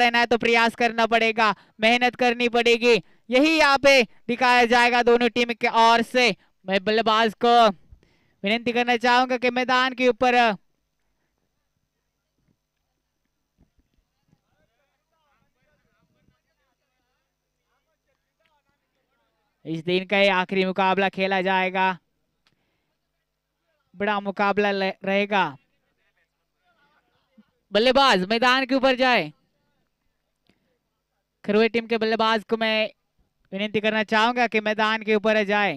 जिंदा रहना है तो प्रयास करना पड़ेगा मेहनत करनी पड़ेगी यही यहाँ पे दिखाया जाएगा दोनों टीम के ओर से मैं बल्लेबाज को विनती करना चाहूंगा कि मैदान के ऊपर इस दिन का ये आखिरी मुकाबला खेला जाएगा बड़ा मुकाबला रहेगा बल्लेबाज मैदान के ऊपर जाए खरुए टीम के बल्लेबाज को मैं विनती करना चाहूंगा कि मैदान के ऊपर जाए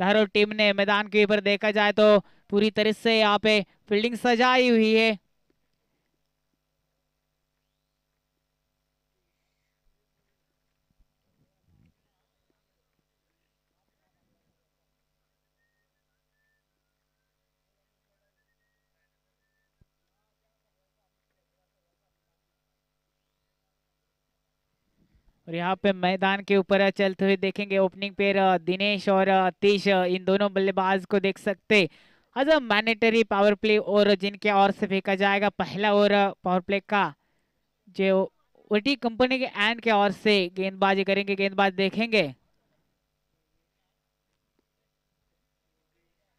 धारो टीम ने मैदान के ऊपर देखा जाए तो पूरी तरह से यहाँ पे फील्डिंग सजाई हुई है और यहाँ पे मैदान के ऊपर चलते हुए देखेंगे ओपनिंग पेयर दिनेश और तीश इन दोनों बल्लेबाज को देख सकते आज मैनेटरी पावर प्ले और जिनके और से फेंका जाएगा पहला और पावर प्ले का जो ओटी कंपनी के एंड के और से गेंदबाजी करेंगे गेंदबाज देखेंगे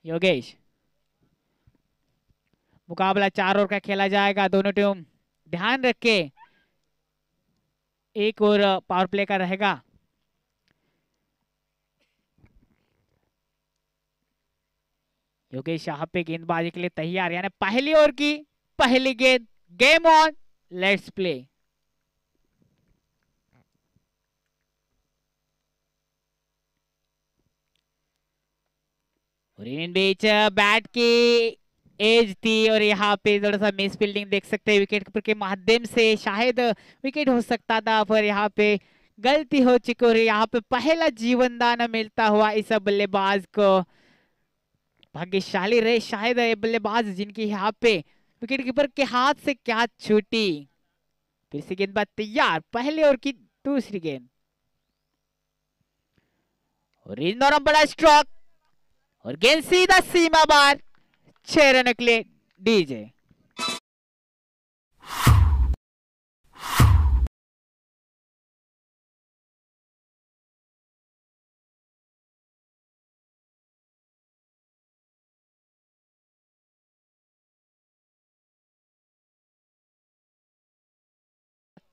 योगेश मुकाबला चार ओवर का खेला जाएगा दोनों टीम ध्यान रख के एक और पावर प्ले का रहेगा योगेश शाह पे गेंदबाजी के लिए तैयार यानी पहली ओवर की पहली गेंद गेम ऑन लेट्स प्ले बीच बैट की एज थी और यहाँ पे थोड़ा सा मिस फील्डिंग देख सकते हैं विकेट के माध्यम से शायद विकेट हो सकता था पर यहाँ पे गलती हो चुकी और यहाँ पे पहला जीवन दान मिलता हुआ इस बल्लेबाज को भाग्यशाली रहे शायद ये बल्लेबाज जिनकी यहाँ पे विकेट कीपर के हाथ से क्या छूटी फिर से गेंद बाद तैयार पहले और की दूसरी गेंद और बड़ा स्ट्रोक और गेंद सीधा सीमा बार छह रन के लिए डीजे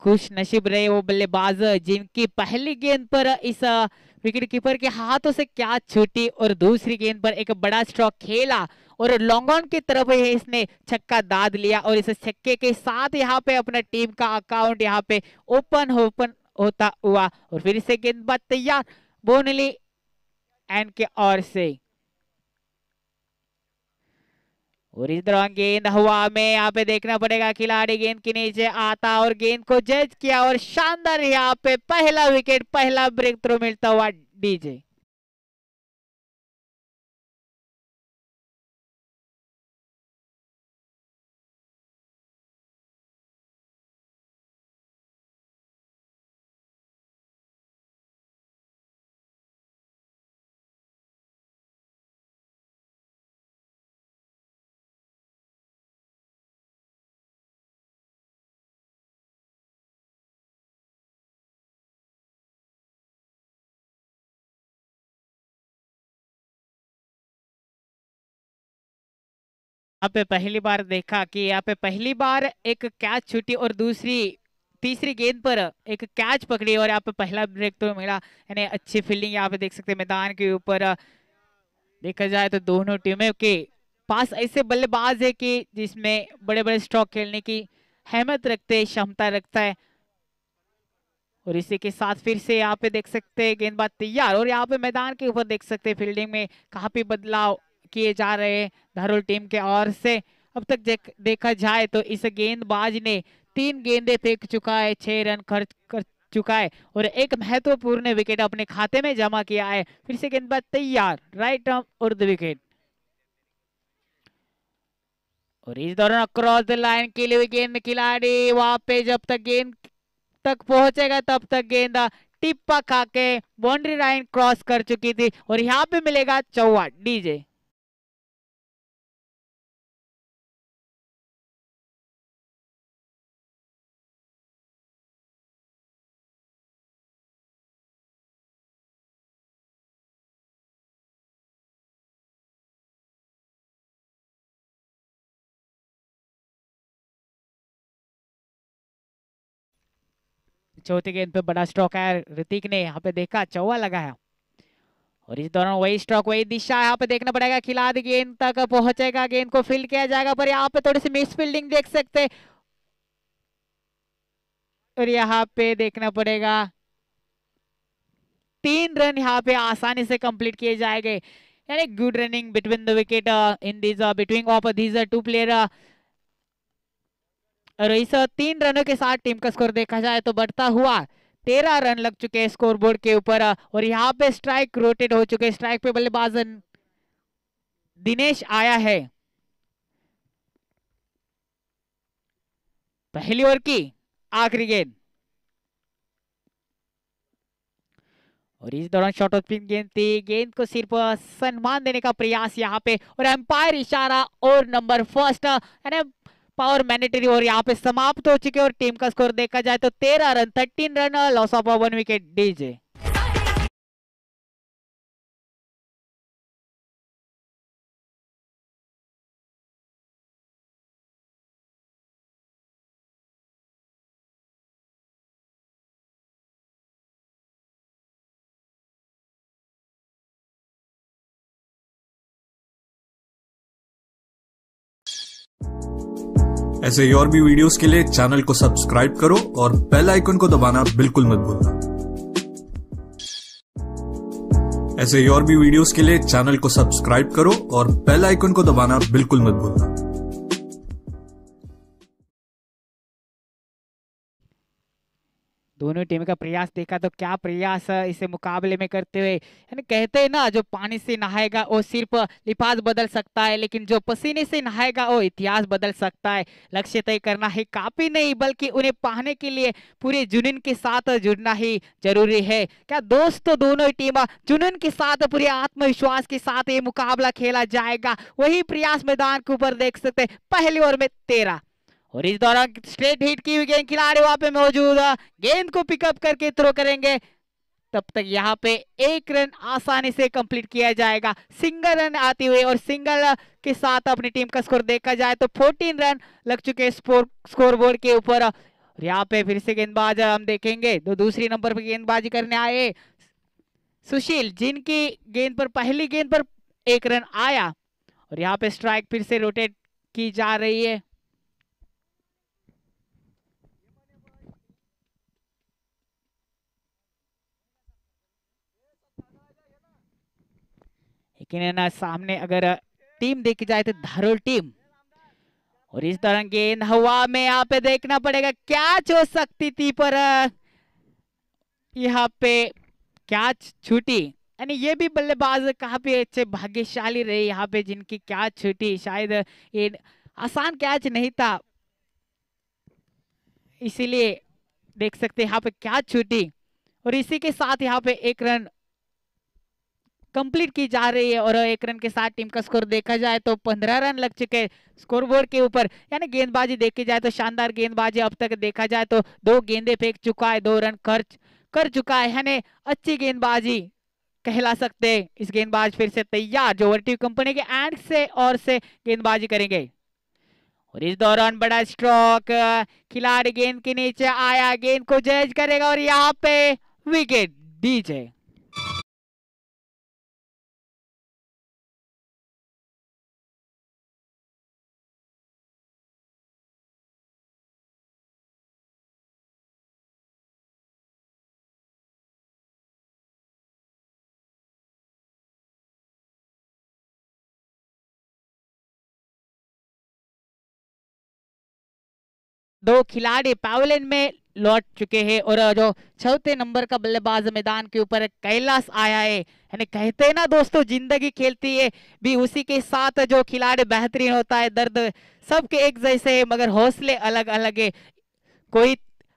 खुश नसीब रहे वो बल्लेबाज जिनकी पहली गेंद पर इस विकेटकीपर के हाथों से क्या छूटी और दूसरी गेंद पर एक बड़ा स्ट्रोक खेला और लॉन्गॉन की तरफ इसने छक्का दाद लिया और इस छक्के के साथ यहाँ पे अपना टीम का अकाउंट यहाँ पे ओपन ओपन होता हुआ और फिर से गेंदबाज तैयार बोनली एंड के और से और इस दौरान गेंद हवा में यहाँ पे देखना पड़ेगा खिलाड़ी गेंद के नीचे आता और गेंद को जज किया और शानदार यहाँ पे पहला विकेट पहला ब्रेक थ्रो मिलता हुआ डीजे यहाँ पे पहली बार देखा कि यहाँ पे पहली बार एक कैच छुटी और दूसरी तीसरी गेंद पर एक कैच पकड़ी और यहाँ पे पहला ब्रेक तो मिला यानी अच्छी फील्डिंग यहाँ पे देख सकते हैं मैदान के ऊपर देखा जाए तो दोनों टीमों के पास ऐसे बल्लेबाज है कि जिसमें बड़े बड़े स्ट्रॉक खेलने की हेमत रखते है क्षमता रखता है और इसी के साथ फिर से यहाँ पे देख सकते हैं गेंदबाज तैयार और यहाँ पे मैदान के ऊपर देख सकते हैं फील्डिंग में काफी बदलाव किए जा रहे धारुल टीम के ओर से अब तक देखा जाए तो इस गेंदबाज ने तीन गेंदे फेंक चुका है छह रन खर्च कर चुका है और एक महत्वपूर्ण विकेट अपने खाते में जमा किया है फिर से गेंदबाज तैयार राइट आर्म उर्द विकेट और इस दौरान अक्रॉस द लाइन के लिए गेंद खिलाड़ी वहां पे जब तक गेंद तक पहुंचेगा तब तक गेंद टिप्पा खाके बाउंड्री लाइन क्रॉस कर चुकी थी और यहां पे मिलेगा चौवा डीजे चौथी गेंद पे बड़ा स्ट्रोक आया ऋतिक ने यहाँ पे देखा चौवा लगाया और इस दौरान वही स्ट्रोक वही दिशा यहाँ पे देखना पड़ेगा खिलाड़ी गेंद तक पहुंचेगा गेंद को फील्ड किया जाएगा पर यहाँ पे थोड़ी सी मिस फील्डिंग देख सकते और यहाँ पे देखना पड़ेगा तीन रन यहाँ पे आसानी से कंप्लीट किए जाएंगे यानी good running between the wicket in this between of these two player और इस तीन रनों के साथ टीम का स्कोर देखा जाए तो बढ़ता हुआ तेरह रन लग चुके हैं स्कोर बोर्ड के ऊपर और यहाँ पे स्ट्राइक रोटेट हो चुके स्ट्राइक पे बल्लेबाज दिनेश आया है पहली ओवर की आखिरी गेंद और इस दौरान शॉर्ट ऑफ पिन गेंद थी गेंद को सिर्फ सम्मान देने का प्रयास यहाँ पे और एम्पायर इशारा और number first power mandatory over यहाँ पे समाप्त हो चुके और टीम का स्कोर देखा जाए तो तेरह run thirteen run loss of one wicket डीजे ऐसे ही और भी वीडियोस के लिए चैनल को सब्सक्राइब करो और बेल आइकन को दबाना बिल्कुल मत भूलना ऐसे ही और भी वीडियोस के लिए चैनल को सब्सक्राइब करो और बेल आइकन को दबाना बिल्कुल मत भूलना दोनों टीम का प्रयास देखा तो क्या प्रयास इस मुकाबले में करते हुए यानी कहते हैं ना जो पानी से नहाएगा वो सिर्फ लिफाज बदल सकता है लेकिन जो पसीने से नहाएगा वो इतिहास बदल सकता है लक्ष्य तय करना ही काफी नहीं बल्कि उन्हें पाने के लिए पूरे जुनून के साथ जुड़ना ही जरूरी है क्या दोस्तों दोनों टीम जुनून के साथ पूरे आत्मविश्वास के साथ ये मुकाबला खेला जाएगा वही प्रयास मैदान के ऊपर देख सकते पहले ओवर में तेरह और इस दौरान स्ट्रेट हिट की हुई गेंद खिलाड़ी वहां पे मौजूद गेंद को पिकअप करके थ्रो करेंगे तब तक यहाँ पे एक रन आसानी से कंप्लीट किया जाएगा सिंगल रन आती हुई और सिंगल के साथ अपनी टीम का स्कोर देखा जाए तो 14 रन लग चुके हैं स्कोर बोर्ड के ऊपर और यहाँ पे फिर से गेंदबाज हम देखेंगे तो दूसरी नंबर पर गेंदबाजी करने आए सुशील जिनकी गेंद पर पहली गेंद पर एक रन आया और यहाँ पे स्ट्राइक फिर से रोटेट की जा रही है लेकिन है ना सामने अगर टीम देखी जाए तो धारोल टीम और इस दौरान गेंद हवा में यहाँ पे देखना पड़ेगा कैच हो सकती थी पर यहाँ पे कैच छूटी यानी ये भी बल्लेबाज काफी अच्छे भाग्यशाली रहे यहाँ पे जिनकी कैच छूटी शायद ये आसान कैच नहीं था इसीलिए देख सकते यहाँ पे कैच छूटी और इसी के साथ यहाँ पे एक रन कंप्लीट की जा रही है और एक रन के साथ टीम का स्कोर देखा जाए तो पंद्रह रन लग चुके हैं स्कोरबोर्ड के ऊपर यानी गेंदबाजी देखी जाए तो शानदार गेंदबाजी अब तक देखा जाए तो दो गेंदे फेंक चुका है दो रन खर्च कर चुका है यानी अच्छी गेंदबाजी कहला सकते हैं इस गेंदबाज फिर से तैयार जो वर्टिव कंपनी के एंड से और से गेंदबाजी करेंगे और इस दौरान बड़ा स्ट्रोक खिलाड़ी गेंद के नीचे आया गेंद को जज करेगा और यहाँ पे विकेट डीजे दो खिलाड़ी पैवलिन में लौट चुके हैं और जो चौथे नंबर का बल्लेबाज मैदान के ऊपर कैलाश आया है यानी कहते हैं ना दोस्तों जिंदगी खेलती है भी उसी के साथ जो खिलाड़ी बेहतरीन होता है दर्द सबके एक जैसे है मगर हौसले अलग अलग है कोई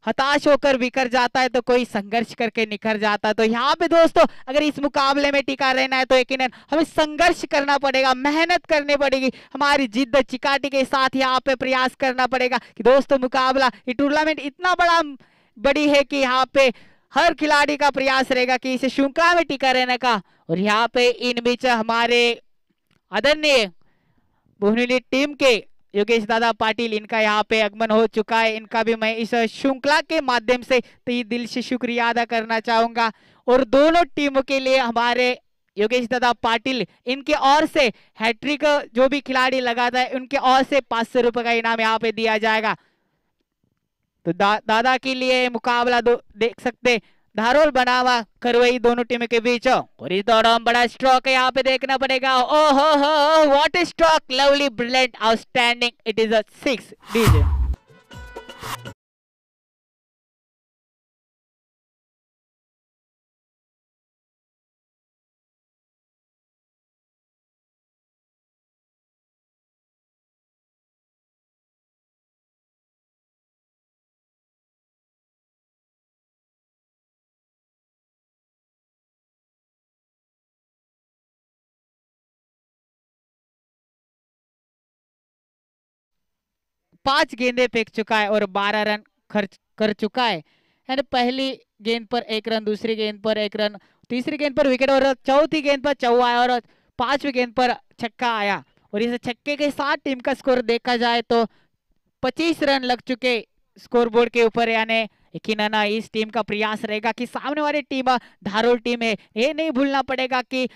हताश होकर बिखर जाता है तो कोई संघर्ष करके निखर जाता है तो यहाँ पे दोस्तों अगर इस मुकाबले में टिका रहना है तो यकीन हमें संघर्ष करना पड़ेगा मेहनत करनी पड़ेगी हमारी जिद चिकाटी के साथ यहाँ पे प्रयास करना पड़ेगा कि दोस्तों मुकाबला ये टूर्नामेंट इतना बड़ा बड़ी है कि यहाँ पे हर खिलाड़ी का प्रयास रहेगा कि इसे श्रृंखला में टिका रहने का और यहाँ पे इन बीच हमारे आदरणीय टीम के योगेश दादा पाटिल इनका यहाँ पे आगमन हो चुका है इनका भी मैं इस श्रृंखला के माध्यम से तय दिल से शुक्रिया अदा करना चाहूंगा और दोनों टीमों के लिए हमारे योगेश दादा पाटिल इनके और से हैट्रिक जो भी खिलाड़ी लगाता है उनके और से पांच सौ रुपए का इनाम यहाँ पे दिया जाएगा तो दा, दादा के लिए मुकाबला देख सकते धारोल बना हुआ करवाई दोनों टीम के बीच और इस दौरान बड़ा स्ट्रोक है यहाँ पे देखना पड़ेगा ओ हो हो what stroke lovely brilliant outstanding it is a six डीजे पांच गेंदे फेंक चुका है और बारह रन खर्च कर चुका है एंड पहली गेंद पर एक रन दूसरी गेंद पर एक रन तीसरी गेंद पर विकेट और चौथी गेंद पर चौ आया और पांचवी गेंद पर छक्का आया और इस छक्के के साथ टीम का स्कोर देखा जाए तो 25 रन लग चुके स्कोरबोर्ड के ऊपर यानी यकीन इस टीम का प्रयास रहेगा कि सामने वाली टीम धारोल टीम है ये नहीं भूलना पड़ेगा कि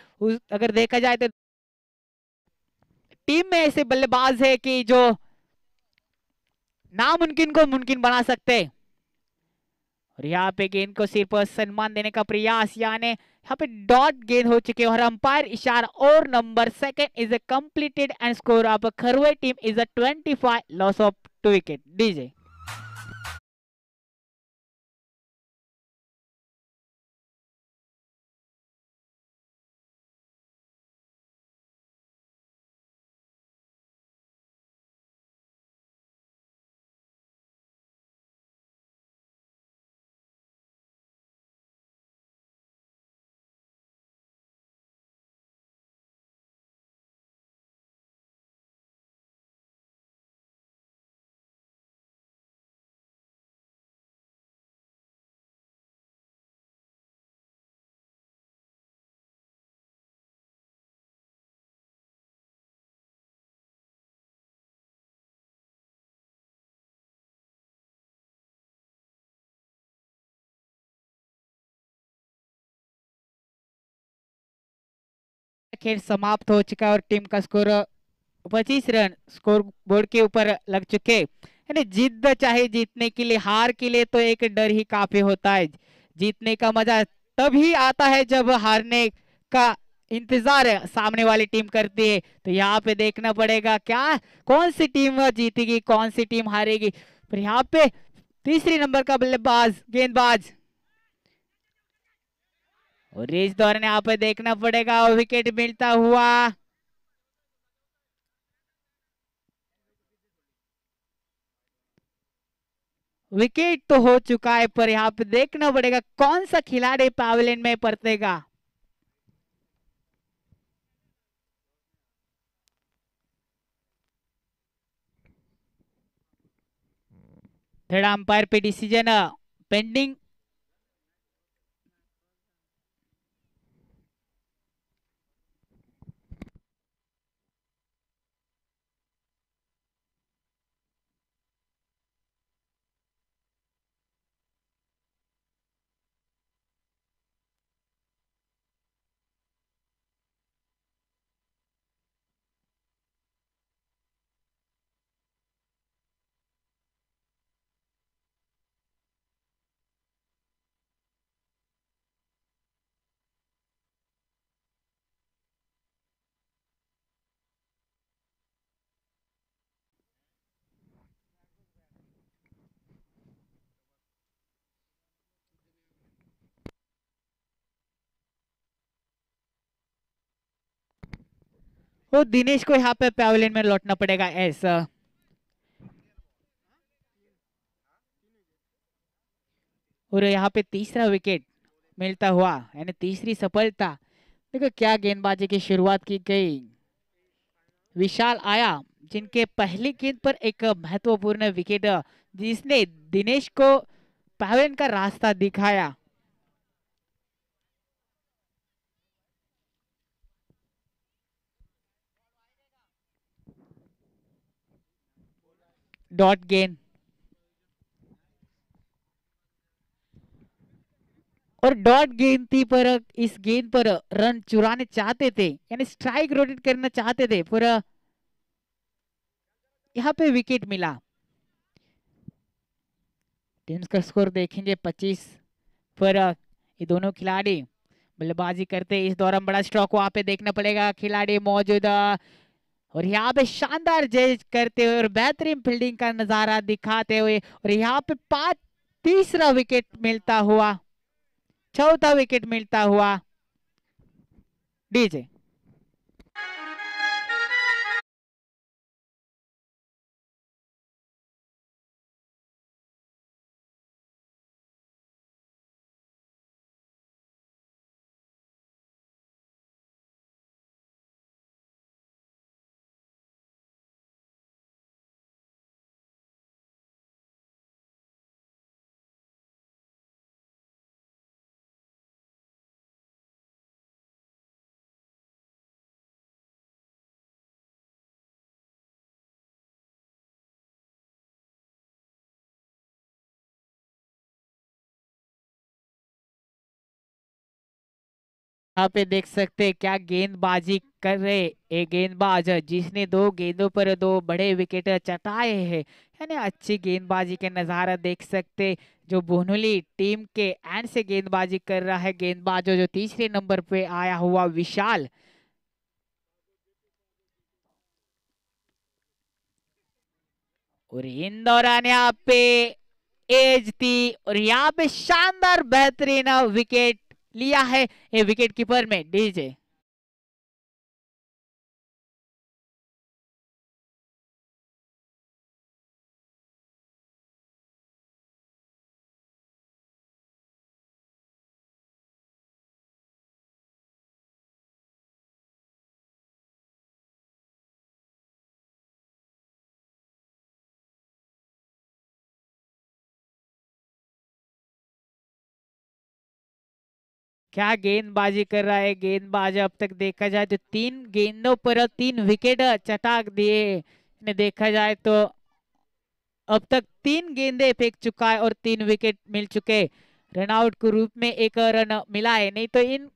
अगर देखा जाए तो टीम में ऐसे बल्लेबाज है कि जो नामुमकिन को मुमकिन बना सकते और यहाँ पे गेंद को सिर्फ सम्मान देने का प्रयास यानी यहाँ पे डॉट गेंद हो चुके और अंपायर इशारा और number second is a completed and score of खरवे team is a five loss of two wicket डीजे खेल समाप्त हो चुका है और टीम का स्कोर 25 रन स्कोर बोर्ड के ऊपर लग चुके यानी जिद्द चाहे जीतने के लिए हार के लिए तो एक डर ही काफी होता है जीतने का मजा तभी आता है जब हारने का इंतजार सामने वाली टीम करती है तो यहाँ पे देखना पड़ेगा क्या कौन सी टीम जीतेगी कौन सी टीम हारेगी पर यहाँ पे तीसरी नंबर का बल्लेबाज गेंदबाज और इस दौरान यहाँ पे देखना पड़ेगा विकेट मिलता हुआ विकेट तो हो चुका है पर यहाँ पे देखना पड़ेगा कौन सा खिलाड़ी पावलियन में परतेगा थर्ड अंपायर पे डिसीजन पेंडिंग uh, वो दिनेश को यहाँ पे पैवलिन में लौटना पड़ेगा ऐसा और यहाँ पे तीसरा विकेट मिलता हुआ यानी तीसरी सफलता देखो क्या गेंदबाजी की शुरुआत की गई विशाल आया जिनके पहली गेंद पर एक महत्वपूर्ण विकेट जिसने दिनेश को पैवेन का रास्ता दिखाया डॉट गेन और डॉट गेन थी पर इस गेंद पर रन चुराने चाहते थे यानी स्ट्राइक रोटेट करना चाहते थे पर यहां पे विकेट मिला टीम्स का स्कोर देखेंगे 25 पर ये दोनों खिलाड़ी बल्लेबाजी करते इस दौरान बड़ा स्ट्रॉक वहां पे देखना पड़ेगा खिलाड़ी मौजूदा और यहाँ पे शानदार जेज करते हुए और बेहतरीन फील्डिंग का नजारा दिखाते हुए और यहाँ पे पांच तीसरा विकेट मिलता हुआ चौथा विकेट मिलता हुआ डीजे यहाँ पे देख सकते हैं क्या गेंदबाजी कर रहे एक गेंदबाज जिसने दो गेंदों पर दो बड़े विकेट चटाए हैं यानी अच्छी गेंदबाजी के नज़ारा देख सकते जो बोहनुली टीम के एंड से गेंदबाजी कर रहा है गेंदबाज जो तीसरे नंबर पे आया हुआ विशाल और इन दौरान यहाँ पे एज थी और यहाँ पे शानदार बेहतरीन विकेट लिया है विकेट कीपर में डीजे क्या गेंदबाजी कर रहा है गेंदबाज अब तक देखा जाए तो तीन गेंदों पर तीन विकेट चटाक दिए देखा जाए तो अब तक तीन गेंदे फेंक चुका है और तीन विकेट मिल चुके रनआउट के रूप में एक रन मिला है नहीं तो इन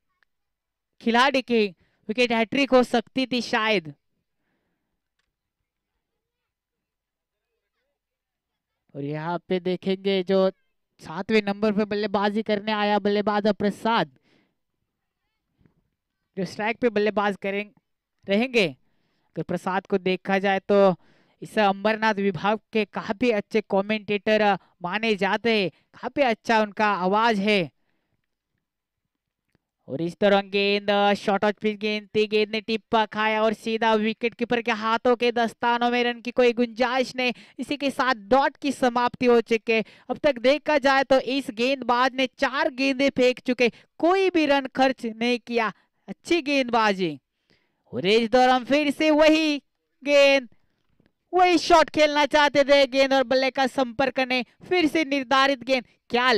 खिलाड़ी की विकेट हैट्रिक हो सकती थी शायद और यहाँ पे देखेंगे जो सातवें नंबर पे बल्लेबाजी करने आया बल्लेबाज प्रसाद जो स्ट्राइक पे बल्लेबाज करें रहेंगे अगर प्रसाद को देखा जाए तो इस अंबरनाथ विभाग के काफ़ी अच्छे कमेंटेटर माने जाते हैं काफ़ी अच्छा उनका आवाज़ है और इस तरह गेंद शॉर्ट ऑफ पिच गेंद थी गेंद ने टिप्पा खाया और सीधा विकेट कीपर के हाथों के दस्तानों में रन की कोई गुंजाइश नहीं इसी के साथ डॉट की समाप्ति हो चुके अब तक देखा जाए तो इस गेंदबाज ने चार गेंदे फेंक चुके कोई भी रन खर्च नहीं किया अच्छी गेंदबाजी और इस दौरान फिर से वही गेंद वही शॉट खेलना चाहते थे गेंद और बल्ले का संपर्क करने फिर से निर्धारित गेंद क्या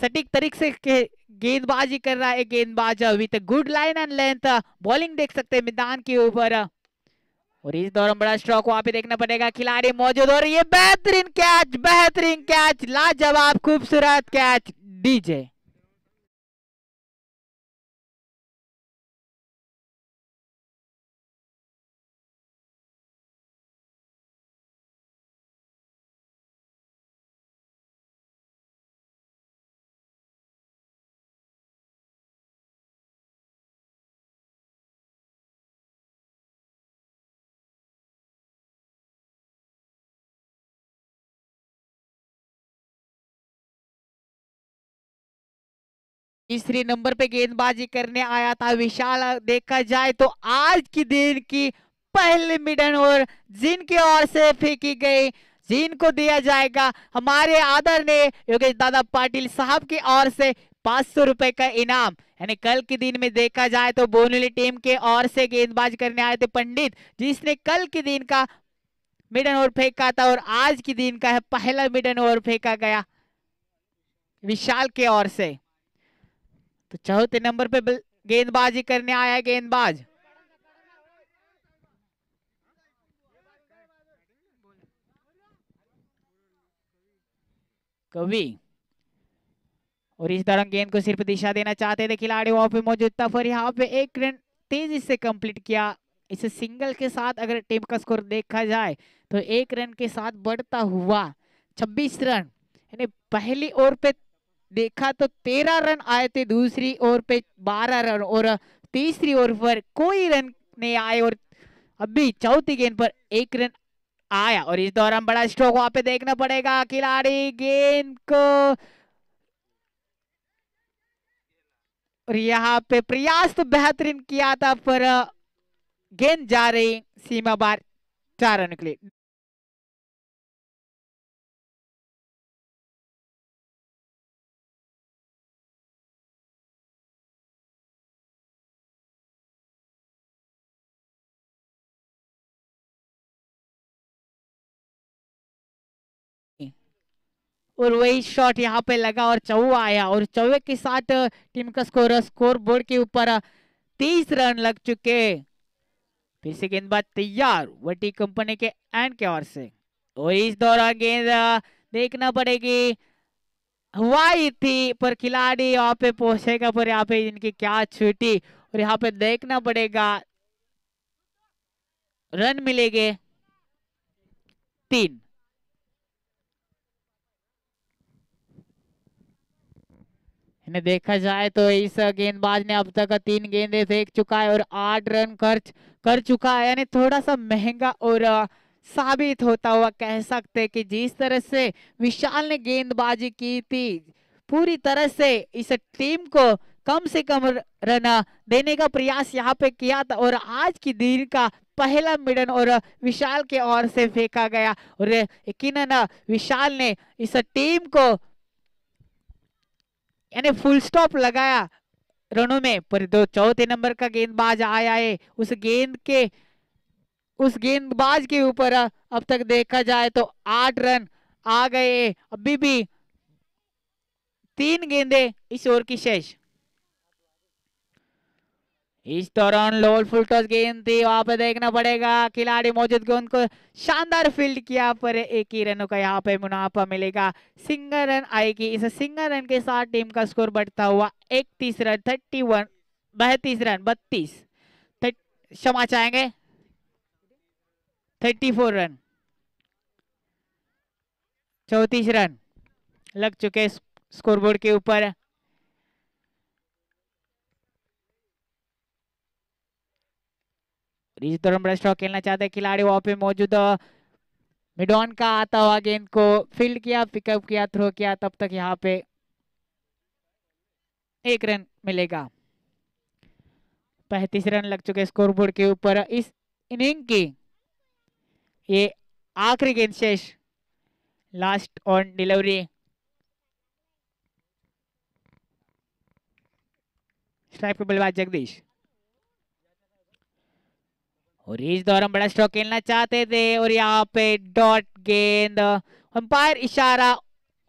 सटीक तरीके से गेंदबाजी कर रहा है गेंदबाज with good line and length bowling देख सकते हैं मैदान के ऊपर और इस दौरान बड़ा स्ट्रोक वहां पे देखना पड़ेगा खिलाड़ी मौजूद और ये बेहतरीन कैच बेहतरीन कैच लाजवाब खूबसूरत कैच डीजे तीसरे नंबर पे गेंदबाजी करने आया था विशाल देखा जाए तो आज की दिन की पहले मिडन और जिनके ओर से फेंकी गई जिनको दिया जाएगा हमारे आदर ने योगेश दादा पाटिल साहब की ओर से पांच सौ रुपए का इनाम यानी कल के दिन में देखा जाए तो बोनली टीम के ओर से गेंदबाज करने आए थे पंडित जिसने कल के दिन का मिडन ओवर फेंका था और आज के दिन का है पहला मिडन ओवर फेंका गया विशाल के ओर से तो चौथे नंबर पे गेंदबाजी करने आया है गेंदबाज कवि और इस दौरान गेंद को सिर्फ दिशा देना चाहते थे खिलाड़ी वहां पे मौजूद था पर यहाँ पे एक रन तेजी से कंप्लीट किया इसे सिंगल के साथ अगर टीम का स्कोर देखा जाए तो एक रन के साथ बढ़ता हुआ 26 रन यानी पहली ओवर पे देखा तो तेरह रन आए थे दूसरी ओवर पे बारह रन और तीसरी ओवर पर कोई रन नहीं आए और अभी चौथी गेंद पर एक रन आया और इस दौरान बड़ा स्ट्रोक वहां पे देखना पड़ेगा खिलाड़ी गेंद को और यहाँ पे प्रयास तो बेहतरीन किया था पर गेंद जा रही सीमा बार चार रन के लिए और वही शॉट यहाँ पे लगा और चौवा आया और चौवे के साथ टीम का स्कोर स्कोर बोर्ड के ऊपर तीस रन लग चुके फिर से गेंदबाज तैयार वटी कंपनी के एंड के ओर से और इस दौरान गेंद देखना पड़ेगी हवाई थी पर खिलाड़ी यहाँ पे पहुंचेगा पर यहाँ पे इनकी क्या छुट्टी और यहाँ पे देखना पड़ेगा रन मिलेगे तीन इन्हें देखा जाए तो इस गेंदबाज ने अब तक तीन गेंदे फेंक चुका है और आठ रन खर्च कर चुका है यानी थोड़ा सा महंगा और साबित होता हुआ कह सकते हैं कि जिस तरह से विशाल ने गेंदबाजी की थी पूरी तरह से इस टीम को कम से कम रन देने का प्रयास यहाँ पे किया था और आज की दिन का पहला मिडन और विशाल के ओर से फेंका गया और यकीन विशाल ने इस टीम को यानी फुल स्टॉप लगाया रनों में पर दो चौथे नंबर का गेंदबाज आया है उस गेंद के उस गेंदबाज के ऊपर अब तक देखा जाए तो आठ रन आ गए अभी भी तीन गेंदे इस ओवर की शेष इस दौरान लोल फुलटॉस गेंद थी वहां पे देखना पड़ेगा खिलाड़ी मौजूद गेंद को शानदार फील्ड किया पर एक ही रनों का यहाँ पे मुनाफा मिलेगा सिंगल रन आएगी इस सिंगल रन के साथ टीम का स्कोर बढ़ता हुआ इकतीस रन थर्टी वन बहतीस रन बत्तीस क्षमा चाहेंगे थर्टी फोर रन चौतीस रन लग चुके स्कोरबोर्ड के ऊपर इस दौरान ब्रेस्ट खेलना चाहते खिलाड़ी वहां पे मौजूद मिडॉन का आता हुआ गेंद को फील्ड किया पिकअप किया थ्रो किया तब तक यहाँ पे एक रन मिलेगा पैतीस रन लग चुके स्कोरबोर्ड के ऊपर इस इनिंग की ये आखिरी गेंद शेष लास्ट ऑन डिलीवरी स्ट्राइक पे बल्लेबाज जगदीश और इस दौरान बड़ा स्ट्रोक खेलना चाहते थे और यहाँ पे डॉट गेंद अंपायर इशारा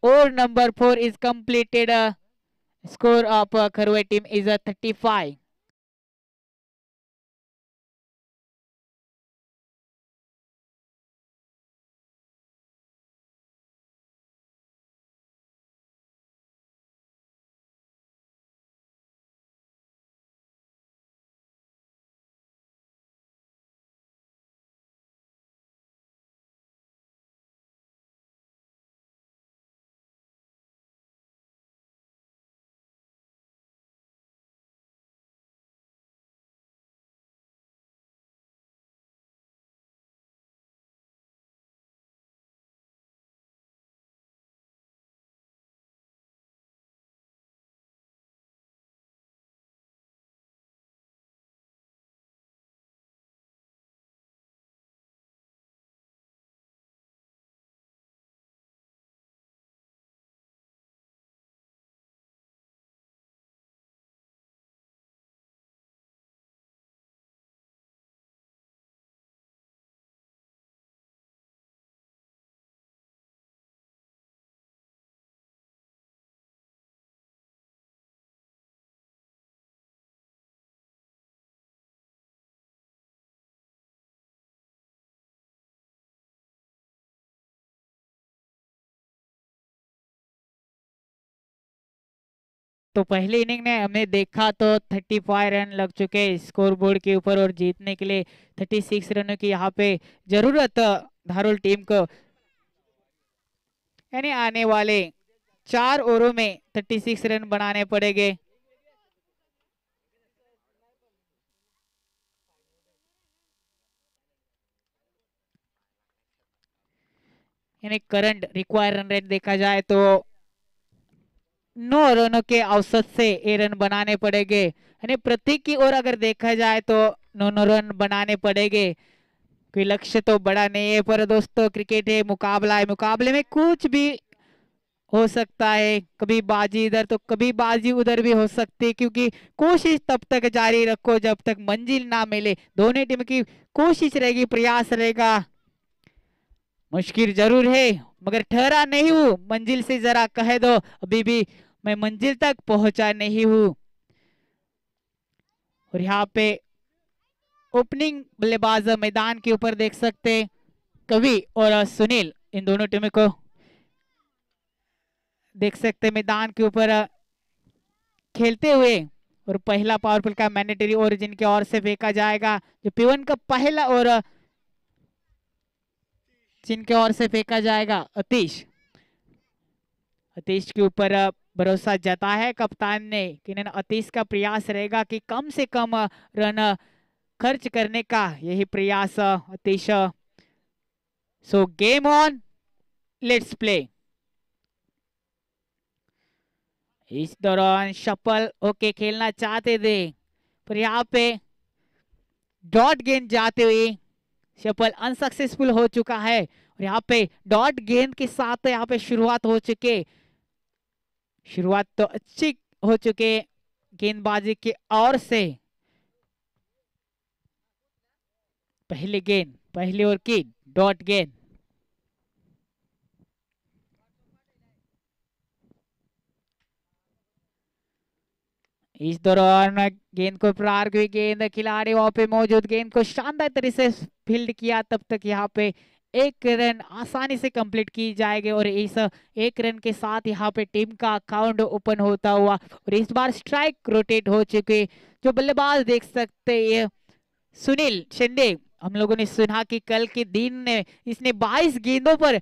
और number four is completed score of खरुए टीम इज थर्टी फाइव तो पहले इनिंग में हमने देखा तो 35 रन लग चुके स्कोर बोर्ड के ऊपर और जीतने के लिए 36 रनों की यहाँ पे जरूरत धारुल टीम को यानी आने वाले चार ओवरों में 36 रन बनाने पड़ेंगे यानी करंट रिक्वायर रन रेट देखा जाए तो नौ रनों के औसत से ये रन बनाने पड़ेंगे यानी प्रतीक की ओर अगर देखा जाए तो नौ नौ रन बनाने पड़ेंगे कोई लक्ष्य तो बड़ा नहीं है पर दोस्तों क्रिकेट है मुकाबला है मुकाबले में कुछ भी हो सकता है कभी बाजी इधर तो कभी बाजी उधर भी हो सकती है क्योंकि कोशिश तब तक जारी रखो जब तक मंजिल ना मिले दोनों टीम की कोशिश रहेगी प्रयास रहेगा मुश्किल जरूर है मगर ठहरा नहीं हूँ मंजिल से जरा कह दो अभी भी मैं मंजिल तक पहुंचा नहीं हूं और यहाँ पे ओपनिंग बल्लेबाज मैदान के ऊपर देख सकते कवि और सुनील इन दोनों टीमों को देख सकते मैदान के ऊपर खेलते हुए और पहला पावरफुल का मैंडेटरी ओरिजिन की ओर से फेंका जाएगा जो पीवन का पहला और जिनके और ओर से फेंका जाएगा अतीश अतीश के ऊपर भरोसा जता है कप्तान ने कि अतीश का प्रयास रहेगा कि कम से कम रन खर्च करने का यही प्रयास Atish so game on let's play इस दौरान शपल ओके खेलना चाहते थे पर यहाँ पे डॉट गेंद जाते हुए शपल अनसक्सेसफुल हो चुका है और यहाँ पे डॉट गेंद के साथ यहाँ पे शुरुआत हो चुके है शुरुआत तो अच्छी हो चुके गेंदबाजी की ओर से पहली गेंद पहली ओवर की डॉट गेंद इस दौरान गेंद को प्रार हुई गेंद खिलाड़ी वहां पे मौजूद गेंद को शानदार तरीके से फील्ड किया तब तक यहाँ पे एक रन आसानी से कंप्लीट की जाएगी और इस एक रन के साथ यहाँ पे टीम का अकाउंट ओपन होता हुआ और इस बार स्ट्राइक रोटेट हो चुके जो बल्लेबाज देख सकते हैं सुनील शिंदे हम लोगों ने सुना कि कल के दिन ने इसने 22 गेंदों पर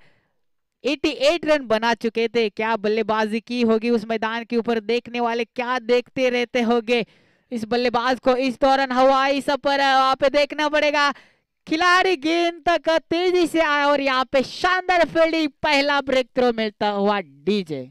88 रन बना चुके थे क्या बल्लेबाजी की होगी उस मैदान के ऊपर देखने वाले क्या देखते रहते होंगे इस बल्लेबाज को इस दौरान हवाई सब पर वहां पे देखना पड़ेगा खिलाड़ी गेंद तक तेजी से आया और यहाँ पे शानदार फील्डिंग पहला ब्रेक थ्रो मिलता हुआ डीजे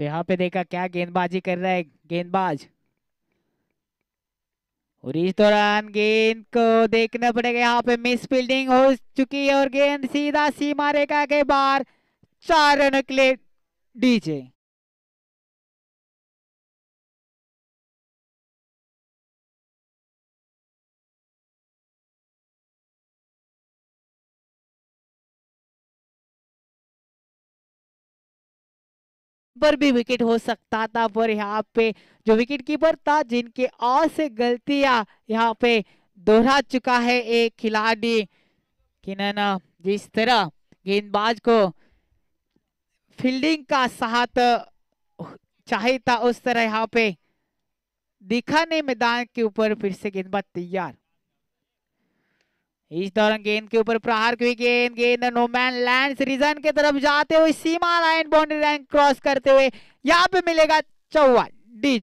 तो यहाँ पे देखा क्या गेंदबाजी कर रहा है गेंदबाज और इस दौरान गेंद को देखना पड़ेगा यहाँ पे मिस फील्डिंग हो चुकी है और गेंद सीधा सीमा रेखा के बाहर चार रन के लिए डीजे पर भी विकेट हो सकता था पर यहाँ पे जो विकेट कीपर था जिनके और से गलतियां यहाँ पे दोहरा चुका है एक खिलाड़ी कि जिस तरह गेंदबाज को फील्डिंग का साथ चाहिए था उस तरह यहाँ पे दिखा नहीं मैदान के ऊपर फिर से गेंदबाज तैयार इस दौरान गेंद के ऊपर प्रहार की गेंद गेंद नोमैन लैंड रीजन के तरफ जाते हुए सीमा लाइन बाउंड्री लाइन क्रॉस करते हुए यहाँ पे मिलेगा चौवा डी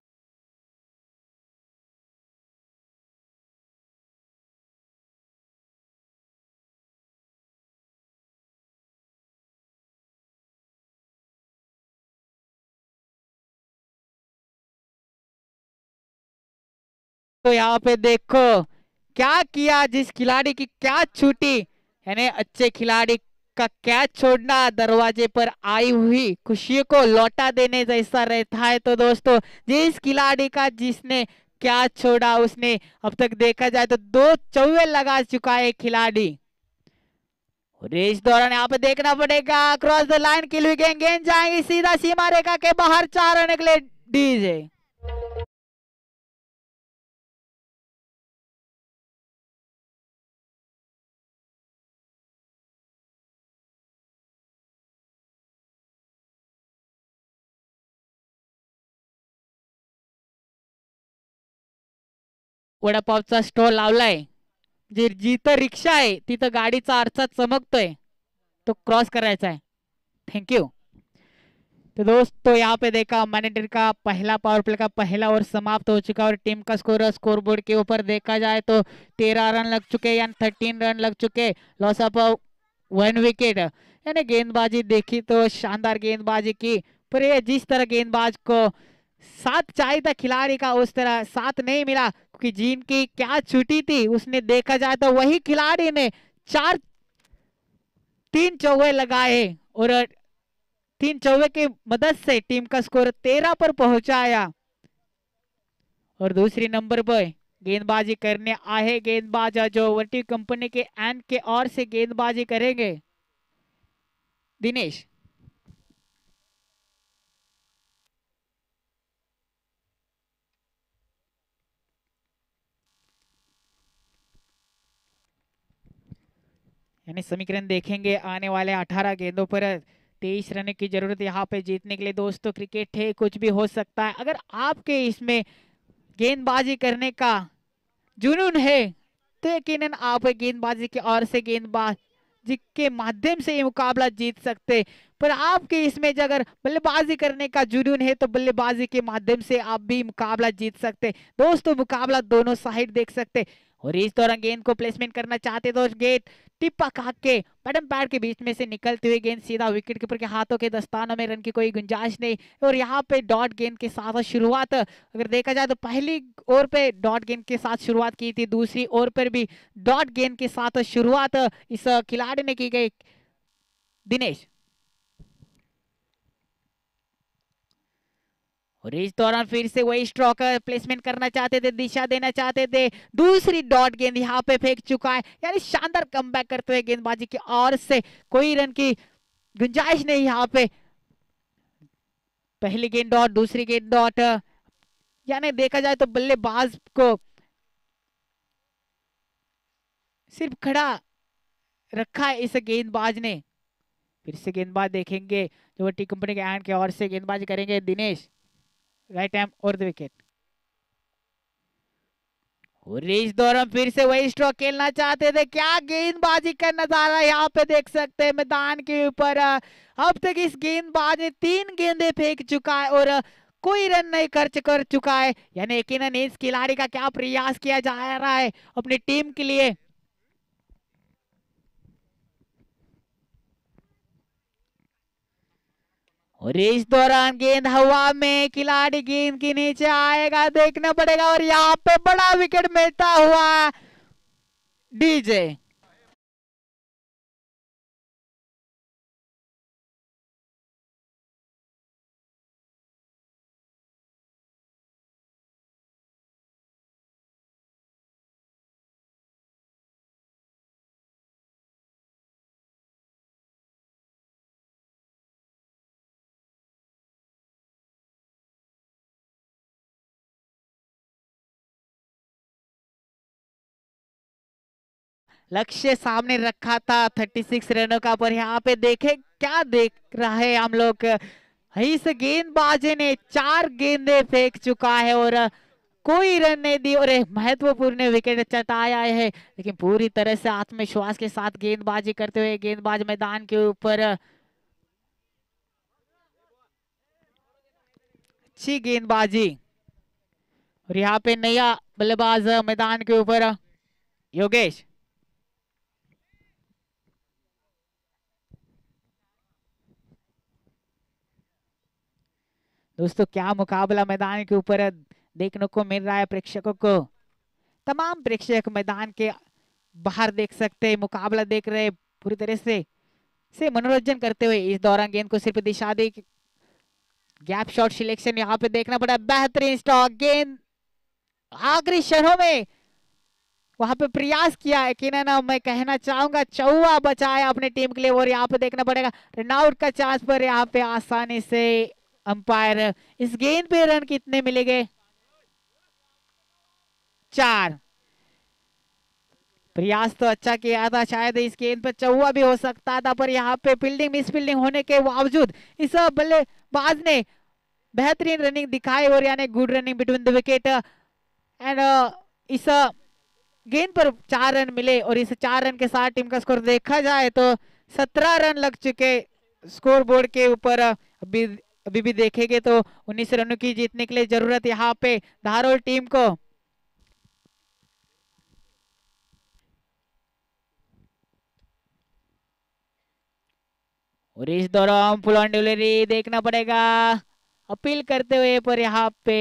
तो यहाँ पे देखो क्या किया जिस खिलाड़ी की क्या छूटी यानी अच्छे खिलाड़ी का कैच छोड़ना दरवाजे पर आई हुई खुशी को लौटा देने जैसा रहता है तो दोस्तों जिस खिलाड़ी का जिसने क्या छोड़ा उसने अब तक देखा जाए तो दो चौवे लगा चुका है खिलाड़ी और इस दौरान यहाँ पे देखना पड़ेगा क्रॉस द लाइन किल गेंद जाएंगी सीधा सीमा रेखा के बाहर चार लिए डीजे वडापावचा स्टॉल लावलाय जी रिक्शा है तीत गाड़ी का आरसा चमकतो तो क्रॉस कराए थैंक यू तो दोस्तों यहाँ पे देखा मैनेटर का पहला पावर प्ले का पहला ओवर समाप्त हो चुका और टीम का स्कोर स्कोर बोर्ड के ऊपर देखा जाए तो तेरह रन लग चुके यानी थर्टीन रन लग चुके लॉस ऑफ वन विकेट यानी गेंदबाजी देखी तो शानदार गेंदबाजी की पर ये जिस तरह गेंदबाज को साथ चाहिए था खिलाड़ी का उस तरह साथ नहीं मिला कि की क्या छुट्टी थी उसने देखा जाए तो वही खिलाड़ी ने चार तीन चौवे लगाए और तीन चौवे की मदद से टीम का स्कोर तेरह पर पहुंचाया और दूसरी नंबर पर गेंदबाजी करने आए गेंदबाज जो वर्टी कंपनी के एंड के और से गेंदबाजी करेंगे दिनेश यानी समीकरण देखेंगे आने वाले अठारह गेंदों पर तेईस रन की जरूरत यहाँ पे जीतने के लिए दोस्तों क्रिकेट है कुछ भी हो सकता है अगर आपके इसमें गेंदबाजी करने का जुनून है तो यकीन आप गेंदबाजी की ओर से गेंदबाज के माध्यम से ये मुकाबला जीत सकते पर आपके इसमें अगर बल्लेबाजी करने का जुनून है तो बल्लेबाजी के माध्यम से आप भी मुकाबला जीत सकते दोस्तों मुकाबला दोनों साइड देख सकते और इस दौरान गेंद को प्लेसमेंट करना चाहते तो गेंद टिप्पा काक के बटन पैड के बीच में से निकलते हुए गेंद सीधा विकेट कीपर के हाथों के दस्तानों में रन की कोई गुंजाइश नहीं और यहाँ पे डॉट गेंद के साथ शुरुआत अगर देखा जाए तो पहली ओवर पे डॉट गेंद के साथ शुरुआत की थी दूसरी ओवर पर भी डॉट गेंद के साथ शुरुआत इस खिलाड़ी ने की गई दिनेश और इस दौरान फिर से वही स्ट्रोक प्लेसमेंट करना चाहते थे दिशा देना चाहते थे दूसरी डॉट गेंद यहाँ पे फेंक चुका है यानी शानदार कम करते हुए गेंदबाजी की और से कोई रन की गुंजाइश नहीं यहाँ पे पहली गेंद डॉट दूसरी गेंद डॉट यानी देखा जाए तो बल्लेबाज को सिर्फ खड़ा रखा है इस गेंदबाज ने फिर से गेंदबाज देखेंगे जो टी कंपनी के एंड के और से गेंदबाजी करेंगे Dinesh right arm over the wicket इस दौरान फिर से वही स्ट्रोक खेलना चाहते थे क्या गेंदबाजी का नजारा यहाँ पे देख सकते हैं मैदान के ऊपर अब तक इस गेंदबाज ने तीन गेंदे फेंक चुका है और कोई रन नहीं खर्च कर चुका है यानी यकीन इस खिलाड़ी का क्या प्रयास किया जा रहा है अपनी टीम के लिए और इस दौरान गेंद हवा में खिलाड़ी गेंद के नीचे आएगा देखना पड़ेगा और यहाँ पे बड़ा विकेट मिलता हुआ डीजे लक्ष्य सामने रखा था 36 रनों का पर यहाँ पे देखे क्या देख रहा है हम लोग इस गेंदबाजी ने चार गेंदे फेंक चुका है और कोई रन नहीं दी और महत्वपूर्ण विकेट चटाया है लेकिन पूरी तरह से आत्मविश्वास के साथ गेंदबाजी करते हुए गेंदबाज मैदान के ऊपर अच्छी गेंदबाजी और यहाँ पे नया बल्लेबाज मैदान के ऊपर योगेश दोस्तों क्या मुकाबला मैदान के ऊपर देखने को मिल रहा है प्रेक्षकों को तमाम प्रेक्षक मैदान के बाहर देख सकते हैं मुकाबला देख रहे पूरी तरह से से मनोरंजन करते हुए इस दौरान गेंद को सिर्फ दिशा दे गैप शॉट सिलेक्शन यहाँ पे देखना पड़ा बेहतरीन स्टॉक गेंद आखिरी क्षणों में वहां पे प्रयास किया कि ना मैं कहना चाहूंगा चौवा बचाया अपने टीम के लिए और यहाँ पे देखना पड़ेगा रनआउट का चांस पर यहाँ पे आसानी से अंपायर इस गेंद पे रन कितने मिलेंगे चार प्रयास तो अच्छा किया था शायद इस गेंद पर चौवा भी हो सकता था पर यहाँ पे फील्डिंग मिस फील्डिंग होने के बावजूद इस बल्लेबाज ने बेहतरीन रनिंग दिखाई और यानी good running between the wicket and इस uh, गेंद पर चार रन मिले और इस चार रन के साथ टीम का स्कोर देखा जाए तो सत्रह रन लग चुके स्कोर बोर्ड के ऊपर uh, अभी अभी भी देखेंगे तो उन्नीस रनों की जीतने के लिए जरूरत यहाँ पे धारोल टीम को और इस दौरान फुलन डिलेरी देखना पड़ेगा अपील करते हुए पर यहाँ पे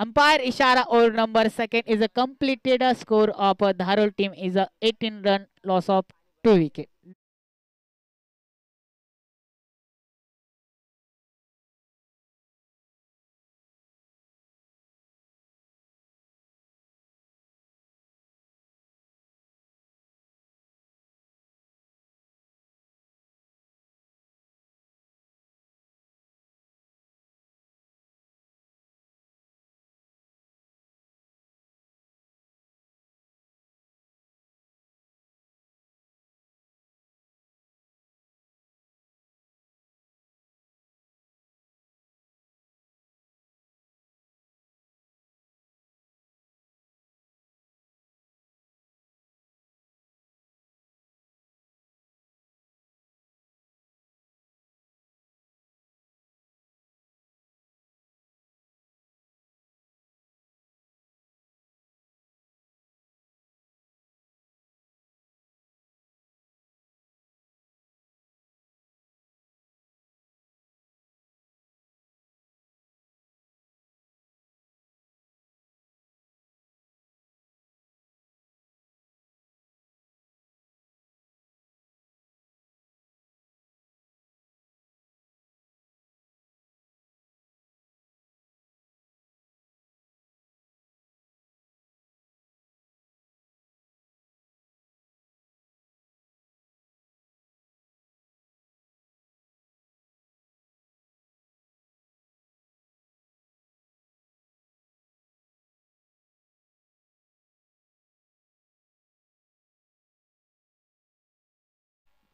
अंपायर इशारा और number second is a completed score of धारोल team is a 18 run loss of two wicket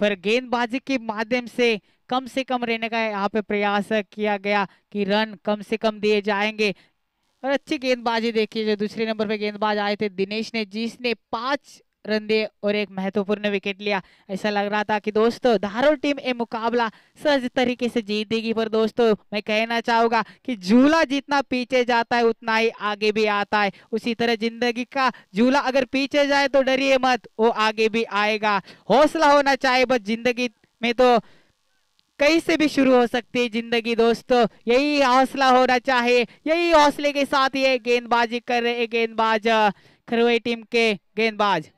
पर गेंदबाजी के माध्यम से कम से कम रहने का यहाँ पे प्रयास किया गया कि रन कम से कम दिए जाएंगे और अच्छी गेंदबाजी देखिए जो दूसरे नंबर पे गेंदबाज आए थे दिनेश ने जिसने पांच रन दिए और एक महत्वपूर्ण विकेट लिया ऐसा लग रहा था कि दोस्तों धारो टीम ये मुकाबला सहज तरीके से जीत देगी पर दोस्तों मैं कहना चाहूँगा कि झूला जितना पीछे जाता है उतना ही आगे भी आता है उसी तरह जिंदगी का झूला अगर पीछे जाए तो डरिए मत वो आगे भी आएगा हौसला होना चाहिए बस जिंदगी में तो कहीं से भी शुरू हो सकती है जिंदगी दोस्तों यही हौसला होना चाहिए यही हौसले के साथ ये गेंदबाजी कर रहे गेंदबाज खरवे टीम के गेंदबाज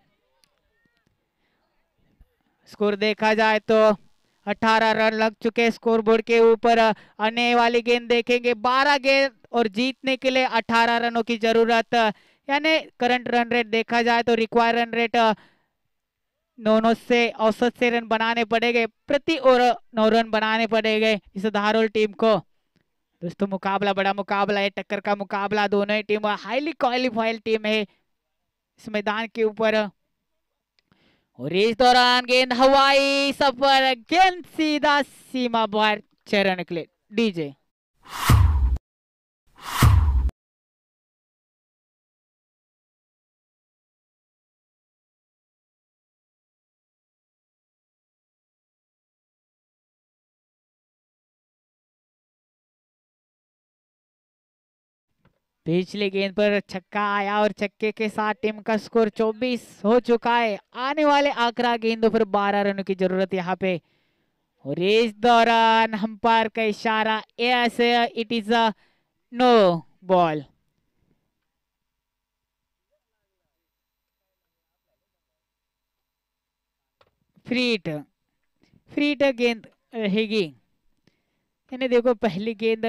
स्कोर देखा जाए तो 18 रन लग चुके स्कोर बोर्ड के ऊपर आने वाली गेंद देखेंगे 12 गेंद और जीतने के लिए 18 रनों की जरूरत यानी करंट रन रेट देखा जाए तो रिक्वायर रन रेट नौ नौ से औसत से रन बनाने पड़ेंगे प्रति ओवर नौ रन बनाने पड़ेंगे इस धारोल टीम को दोस्तों मुकाबला बड़ा मुकाबला है टक्कर का मुकाबला दोनों ही टीम हाईली क्वालिफाइड टीम है इस मैदान के ऊपर और इस दौरान गेंद हवाई सफर गेंद सीधा सीमा बार चरण निकले डीजे पिछली गेंद पर छक्का आया और छक्के के साथ टीम का स्कोर 24 हो चुका है आने वाले आखरा गेंदों पर 12 रनों की जरूरत यहाँ पे और इस दौरान अंपायर का इशारा yes it is a no ball free hit free hit गेंद रहेगी यानी देखो पहली गेंद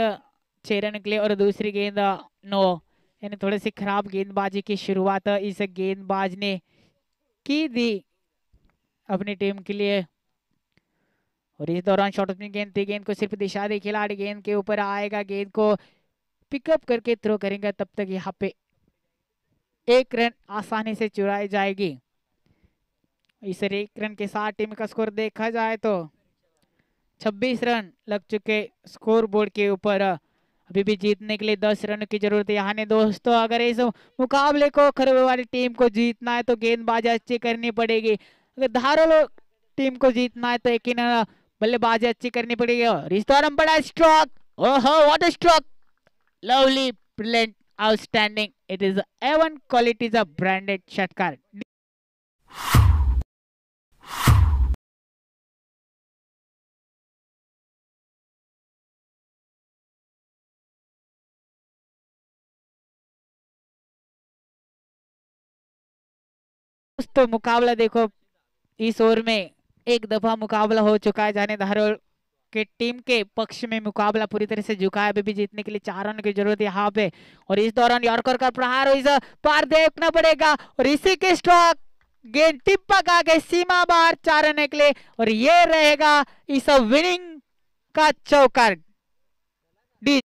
छह रन के लिए और दूसरी गेंद नो यानी थोड़े से खराब गेंदबाजी की शुरुआत इस गेंदबाज ने की दी अपनी टीम के लिए और इस दौरान शॉर्ट ऑफ गेंद थी गेंद को सिर्फ दिशा दे खिलाड़ी गेंद के ऊपर आएगा गेंद को पिकअप करके थ्रो करेंगे तब तक यहाँ पे एक रन आसानी से चुराई जाएगी इस एक रन के साथ टीम का स्कोर देखा जाए तो 26 रन लग चुके स्कोर बोर्ड के ऊपर अभी भी जीतने के लिए दस रन की जरूरत है यानी दोस्तों अगर इस मुकाबले को खरबे वाली टीम को जीतना है तो गेंदबाजी अच्छी करनी पड़ेगी अगर धारो टीम को जीतना है तो एक बल्लेबाजी अच्छी करनी पड़ेगी और इस दौरान बड़ा स्ट्रॉक ओहो what a stroke lovely brilliant outstanding it is A one quality branded शटकार दोस्तों मुकाबला देखो इस ओवर में एक दफा मुकाबला हो चुका है जाने धारो के टीम के पक्ष में मुकाबला पूरी तरह से झुका है अभी भी जीतने के लिए चार रन की जरूरत यहाँ पे और इस दौरान यॉर्कर का प्रहार इसे पार देखना पड़ेगा और इसी के स्ट्रॉक गेंद टिप पका गए सीमा बाहर चार रन निकले और ये रहेगा इस विनिंग का चौकार डी